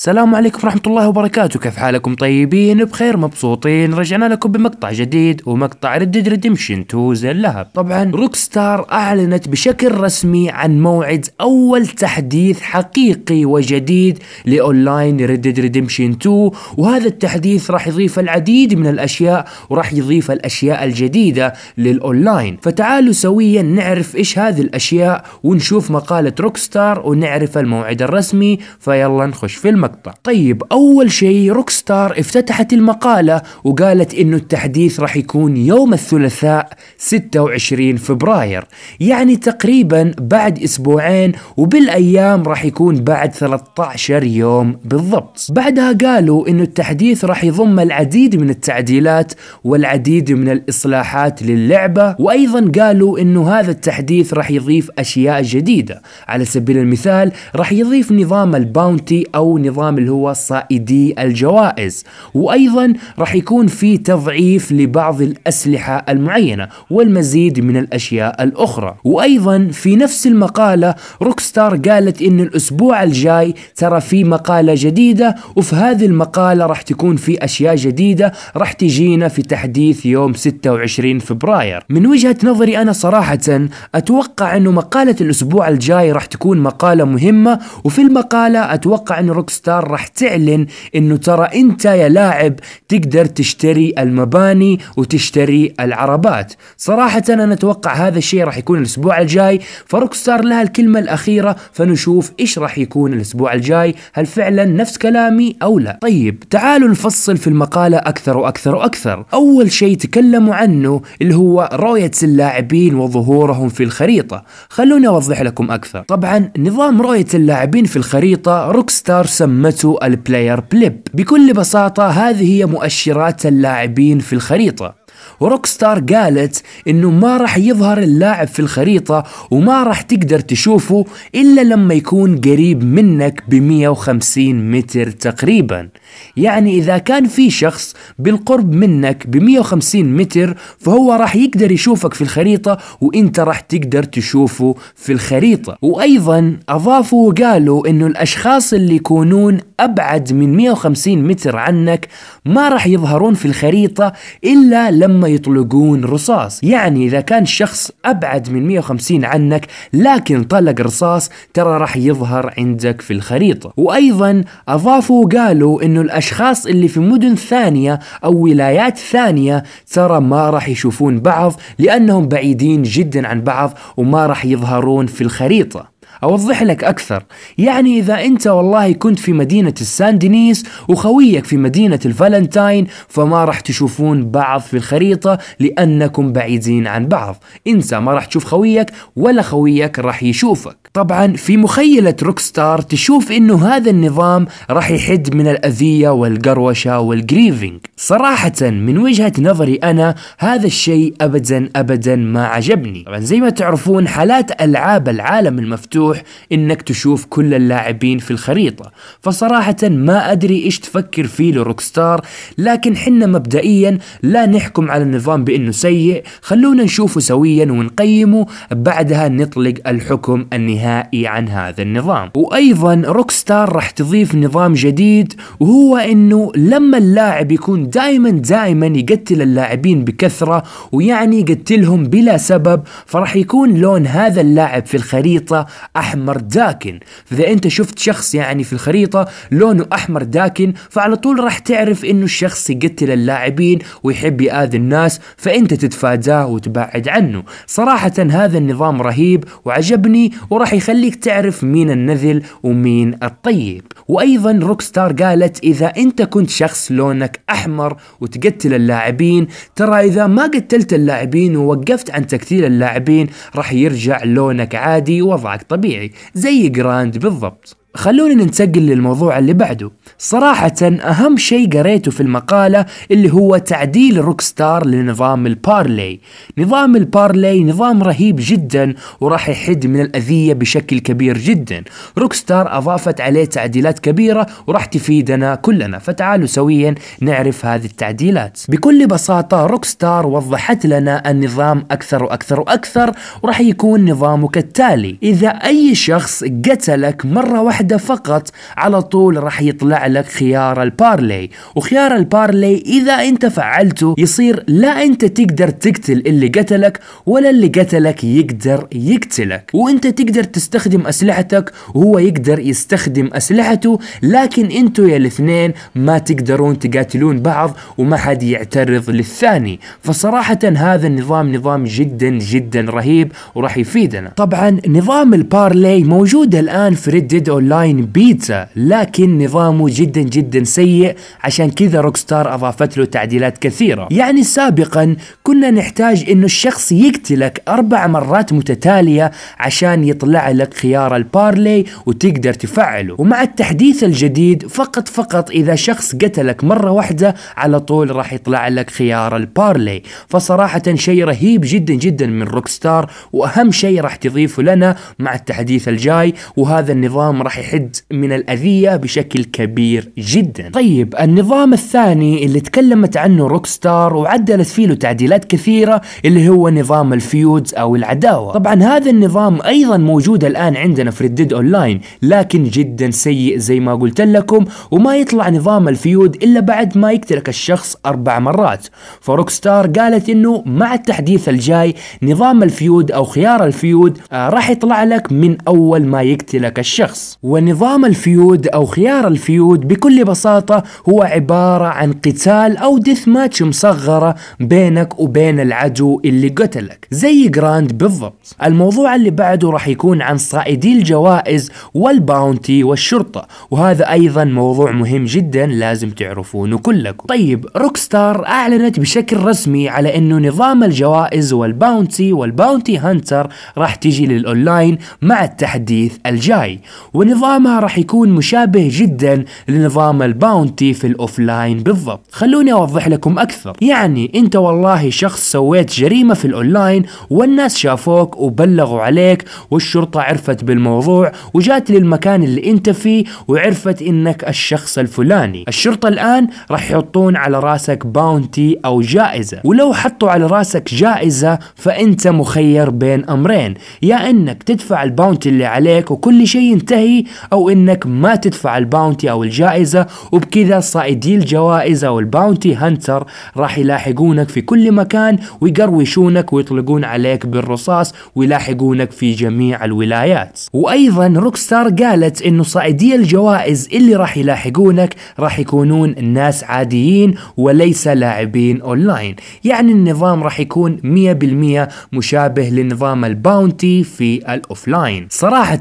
السلام عليكم ورحمة الله وبركاته كيف حالكم طيبين بخير مبسوطين رجعنا لكم بمقطع جديد ومقطع ريد ديد 2 زي اللهب طبعا روك ستار اعلنت بشكل رسمي عن موعد اول تحديث حقيقي وجديد لاونلاين ديد ريديمشن 2 وهذا التحديث راح يضيف العديد من الاشياء وراح يضيف الاشياء الجديدة للاونلاين فتعالوا سويا نعرف ايش هذه الاشياء ونشوف مقالة روك ستار ونعرف الموعد الرسمي فيلا نخش في المقطع مقطع طيب أول شيء روك ستار افتتحت المقالة وقالت إنه التحديث راح يكون يوم الثلاثاء 26 فبراير يعني تقريبا بعد أسبوعين وبالأيام راح يكون بعد 13 يوم بالضبط بعدها قالوا إنه التحديث راح يضم العديد من التعديلات والعديد من الإصلاحات للعبة وأيضا قالوا إنه هذا التحديث راح يضيف أشياء جديدة على سبيل المثال راح يضيف نظام الباونتي أو نظام النظام اللي هو صائدي الجوائز وأيضا راح يكون في تضعيف لبعض الأسلحة المعينة والمزيد من الأشياء الأخرى وأيضا في نفس المقالة روكستار قالت إن الأسبوع الجاي ترى في مقالة جديدة وفي هذه المقالة راح تكون في أشياء جديدة راح تجينا في تحديث يوم 26 فبراير من وجهة نظري أنا صراحة أتوقع أنه مقالة الأسبوع الجاي راح تكون مقالة مهمة وفي المقالة أتوقع أن روكستار ستار راح تعلن انه ترى انت يا لاعب تقدر تشتري المباني وتشتري العربات صراحة انا اتوقع هذا الشيء راح يكون الاسبوع الجاي فروك ستار لها الكلمة الاخيرة فنشوف ايش راح يكون الاسبوع الجاي هل فعلا نفس كلامي او لا طيب تعالوا نفصل في المقالة اكثر واكثر واكثر اول شيء تكلموا عنه اللي هو رؤية اللاعبين وظهورهم في الخريطة خلوني اوضح لكم اكثر طبعا نظام رؤية اللاعبين في الخريطة روك ستار سم سمته البلاير بليب بكل بساطة هذه هي مؤشرات اللاعبين في الخريطة وروكستار قالت انه ما راح يظهر اللاعب في الخريطة وما راح تقدر تشوفه الا لما يكون قريب منك ب 150 متر تقريبا يعني إذا كان في شخص بالقرب منك ب 150 متر فهو راح يقدر يشوفك في الخريطة وإنت راح تقدر تشوفه في الخريطة وأيضا أضافوا وقالوا إنه الأشخاص اللي يكونون أبعد من 150 متر عنك ما راح يظهرون في الخريطة إلا لما يطلقون رصاص يعني إذا كان شخص أبعد من 150 عنك لكن طلق رصاص ترى راح يظهر عندك في الخريطة وأيضا أضافوا وقالوا إنه انه الاشخاص اللي في مدن ثانيه او ولايات ثانيه ترى ما راح يشوفون بعض لانهم بعيدين جدا عن بعض وما راح يظهرون في الخريطه أوضح لك أكثر يعني إذا أنت والله كنت في مدينة السان دينيس وخويك في مدينة الفالنتاين فما راح تشوفون بعض في الخريطة لأنكم بعيدين عن بعض انسى ما راح تشوف خويك ولا خويك راح يشوفك طبعا في مخيلة روكستار تشوف انه هذا النظام راح يحد من الأذية والقروشة والجريفينج صراحة من وجهة نظري أنا هذا الشيء أبدا أبدا ما عجبني طبعا زي ما تعرفون حالات ألعاب العالم المفتوح الوضوح انك تشوف كل اللاعبين في الخريطة فصراحة ما ادري ايش تفكر فيه لروكستار لكن حنا مبدئيا لا نحكم على النظام بانه سيء خلونا نشوفه سويا ونقيمه بعدها نطلق الحكم النهائي عن هذا النظام وايضا روكستار راح تضيف نظام جديد وهو انه لما اللاعب يكون دائما دائما يقتل اللاعبين بكثرة ويعني يقتلهم بلا سبب فراح يكون لون هذا اللاعب في الخريطة احمر داكن فاذا انت شفت شخص يعني في الخريطه لونه احمر داكن فعلى طول راح تعرف انه الشخص يقتل اللاعبين ويحب ياذي الناس فانت تتفاداه وتبعد عنه صراحه هذا النظام رهيب وعجبني وراح يخليك تعرف مين النذل ومين الطيب وايضا روكستار قالت اذا انت كنت شخص لونك احمر وتقتل اللاعبين ترى اذا ما قتلت اللاعبين ووقفت عن تقتيل اللاعبين راح يرجع لونك عادي وضعك طبيعي طبيعي زي جراند بالضبط خلونا ننتقل للموضوع اللي بعده صراحة أهم شيء قريته في المقالة اللي هو تعديل روكستار لنظام البارلي نظام البارلي نظام رهيب جدا وراح يحد من الأذية بشكل كبير جدا روكستار أضافت عليه تعديلات كبيرة وراح تفيدنا كلنا فتعالوا سويا نعرف هذه التعديلات بكل بساطة روكستار وضحت لنا النظام أكثر وأكثر وأكثر وراح يكون نظامه كالتالي إذا أي شخص قتلك مرة واحدة واحدة فقط على طول راح يطلع لك خيار البارلي وخيار البارلي إذا أنت فعلته يصير لا أنت تقدر تقتل اللي قتلك ولا اللي قتلك يقدر يقتلك وأنت تقدر تستخدم أسلحتك وهو يقدر يستخدم أسلحته لكن أنتوا يا الاثنين ما تقدرون تقاتلون بعض وما حد يعترض للثاني فصراحة هذا النظام نظام جدا جدا رهيب وراح يفيدنا طبعا نظام البارلي موجود الآن في ريد ديد اونلاين بيتزا لكن نظامه جدا جدا سيء عشان كذا روكستار اضافت له تعديلات كثيره يعني سابقا كنا نحتاج انه الشخص يقتلك اربع مرات متتاليه عشان يطلع لك خيار البارلي وتقدر تفعله ومع التحديث الجديد فقط فقط اذا شخص قتلك مره واحده على طول راح يطلع لك خيار البارلي فصراحه شيء رهيب جدا جدا من روكستار واهم شيء راح تضيفه لنا مع التحديث الجاي وهذا النظام راح يحد من الأذية بشكل كبير جدا طيب النظام الثاني اللي تكلمت عنه روكستار وعدلت فيه له تعديلات كثيرة اللي هو نظام الفيودز أو العداوة طبعا هذا النظام أيضا موجود الآن عندنا في ردد أونلاين لكن جدا سيء زي ما قلت لكم وما يطلع نظام الفيود إلا بعد ما يقتلك الشخص أربع مرات فروكستار قالت أنه مع التحديث الجاي نظام الفيود أو خيار الفيود آه راح يطلع لك من أول ما يقتلك الشخص ونظام الفيود أو خيار الفيود بكل بساطة هو عبارة عن قتال أو ديث ماتش مصغرة بينك وبين العدو اللي قتلك زي جراند بالضبط الموضوع اللي بعده راح يكون عن صائدي الجوائز والباونتي والشرطة وهذا أيضا موضوع مهم جدا لازم تعرفونه كلكم طيب روكستار أعلنت بشكل رسمي على أنه نظام الجوائز والباونتي والباونتي هانتر راح تجي للأونلاين مع التحديث الجاي ونظام نظامها راح يكون مشابه جدا لنظام الباونتي في الأوفلاين بالضبط خلوني أوضح لكم أكثر يعني أنت والله شخص سويت جريمة في الأونلاين والناس شافوك وبلغوا عليك والشرطة عرفت بالموضوع وجات للمكان اللي أنت فيه وعرفت أنك الشخص الفلاني الشرطة الآن راح يحطون على راسك باونتي أو جائزة ولو حطوا على راسك جائزة فأنت مخير بين أمرين يا أنك تدفع الباونتي اللي عليك وكل شيء ينتهي او انك ما تدفع الباونتي او الجائزة وبكذا صائدي الجوائز او الباونتي هانتر راح يلاحقونك في كل مكان ويقروشونك ويطلقون عليك بالرصاص ويلاحقونك في جميع الولايات وايضا روكستار قالت انه صائدي الجوائز اللي راح يلاحقونك راح يكونون ناس عاديين وليس لاعبين اونلاين يعني النظام راح يكون 100% مشابه لنظام الباونتي في الاوفلاين صراحة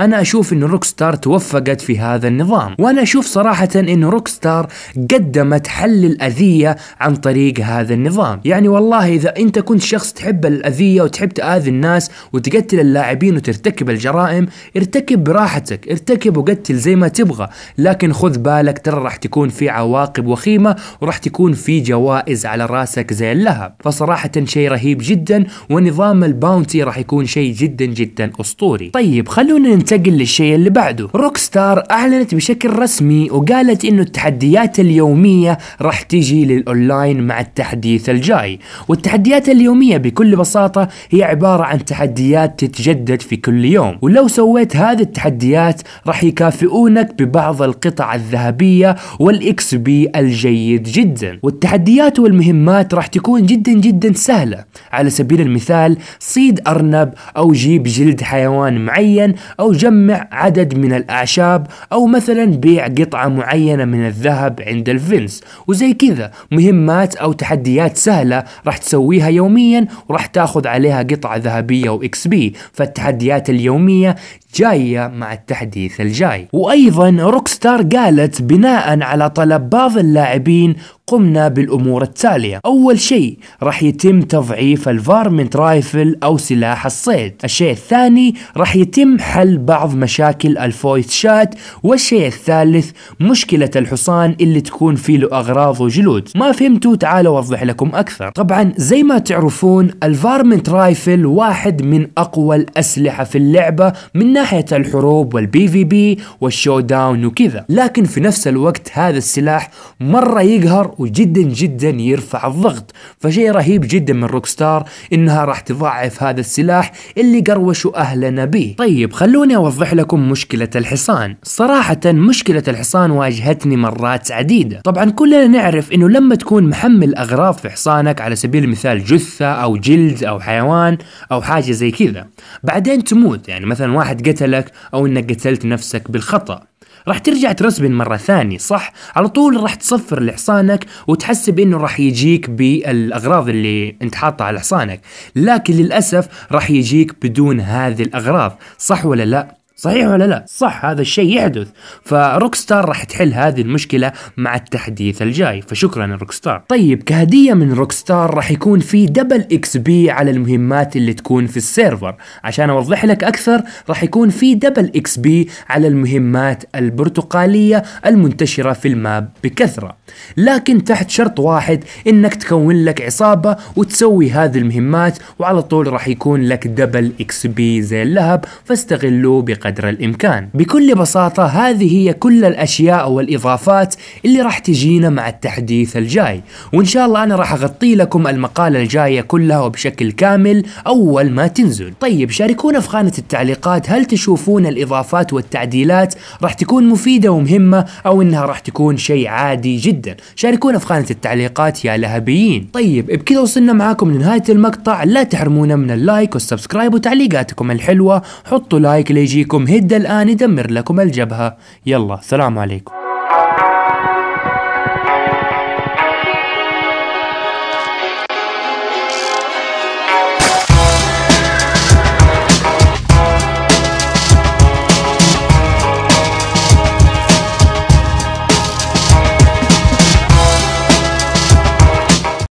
انا اشوف انه روكستار توفقت في هذا النظام وأنا أشوف صراحة أن روكستار قدمت حل الأذية عن طريق هذا النظام يعني والله إذا أنت كنت شخص تحب الأذية وتحب تآذي الناس وتقتل اللاعبين وترتكب الجرائم ارتكب براحتك ارتكب وقتل زي ما تبغى لكن خذ بالك ترى راح تكون في عواقب وخيمة وراح تكون في جوائز على راسك زي اللهب فصراحة شيء رهيب جدا ونظام الباونتي راح يكون شيء جدا جدا أسطوري طيب خلونا ننتقل للشيء اللي اللي بعده روكستار أعلنت بشكل رسمي وقالت إنه التحديات اليومية راح تجي للأونلاين مع التحديث الجاي والتحديات اليومية بكل بساطة هي عبارة عن تحديات تتجدد في كل يوم ولو سويت هذه التحديات راح يكافئونك ببعض القطع الذهبية والإكس بي الجيد جدا والتحديات والمهمات راح تكون جدا جدا سهلة على سبيل المثال صيد أرنب أو جيب جلد حيوان معين أو جمع عدد عدد من الأعشاب أو مثلا بيع قطعة معينة من الذهب عند الفنس وزي كذا مهمات أو تحديات سهلة راح تسويها يوميا وراح تاخذ عليها قطعة ذهبية وإكس بي فالتحديات اليومية جاية مع التحديث الجاي وأيضا روكستار قالت بناء على طلب بعض اللاعبين قمنا بالأمور التالية أول شيء راح يتم تضعيف الفارمنت رايفل أو سلاح الصيد الشيء الثاني راح يتم حل بعض مشاكل الفويت شات والشيء الثالث مشكلة الحصان اللي تكون فيه له أغراض وجلود ما فهمتوا تعالوا أوضح لكم أكثر طبعا زي ما تعرفون الفارمنت رايفل واحد من أقوى الأسلحة في اللعبة من ناحية الحروب والبي في بي والشو داون وكذا لكن في نفس الوقت هذا السلاح مرة يقهر وجدا جدا يرفع الضغط فشيء رهيب جدا من روكستار انها راح تضاعف هذا السلاح اللي قروشوا اهلنا به طيب خلوني اوضح لكم مشكلة الحصان صراحة مشكلة الحصان واجهتني مرات عديدة طبعا كلنا نعرف انه لما تكون محمل اغراض في حصانك على سبيل المثال جثة او جلد او حيوان او حاجة زي كذا بعدين تموت يعني مثلا واحد قتلك أو إنك قتلت نفسك بالخطأ راح ترجع ترسبن مرة ثانية صح؟ على طول راح تصفر لحصانك وتحسب انه راح يجيك بالاغراض اللي انت حاطها على حصانك، لكن للاسف راح يجيك بدون هذه الاغراض، صح ولا لا؟ صحيح ولا لا؟ صح هذا الشيء يحدث فروك ستار راح تحل هذه المشكلة مع التحديث الجاي فشكرا روك ستار طيب كهدية من روك ستار راح يكون في دبل اكس بي على المهمات اللي تكون في السيرفر عشان اوضح لك اكثر راح يكون في دبل اكس بي على المهمات البرتقالية المنتشرة في الماب بكثرة لكن تحت شرط واحد انك تكون لك عصابة وتسوي هذه المهمات وعلى طول راح يكون لك دبل اكس بي زي اللهب فاستغلوه بقدر قدر الإمكان بكل بساطة هذه هي كل الأشياء والإضافات اللي راح تجينا مع التحديث الجاي وإن شاء الله أنا راح أغطي لكم المقالة الجاية كلها وبشكل كامل أول ما تنزل طيب شاركونا في خانة التعليقات هل تشوفون الإضافات والتعديلات راح تكون مفيدة ومهمة أو إنها راح تكون شيء عادي جدا شاركونا في خانة التعليقات يا لهبيين طيب بكذا وصلنا معاكم لنهاية المقطع لا تحرمونا من اللايك والسبسكرايب وتعليقاتكم الحلوة حطوا لايك ليجيكم لكم هدة الآن يدمر لكم الجبهة يلا سلام عليكم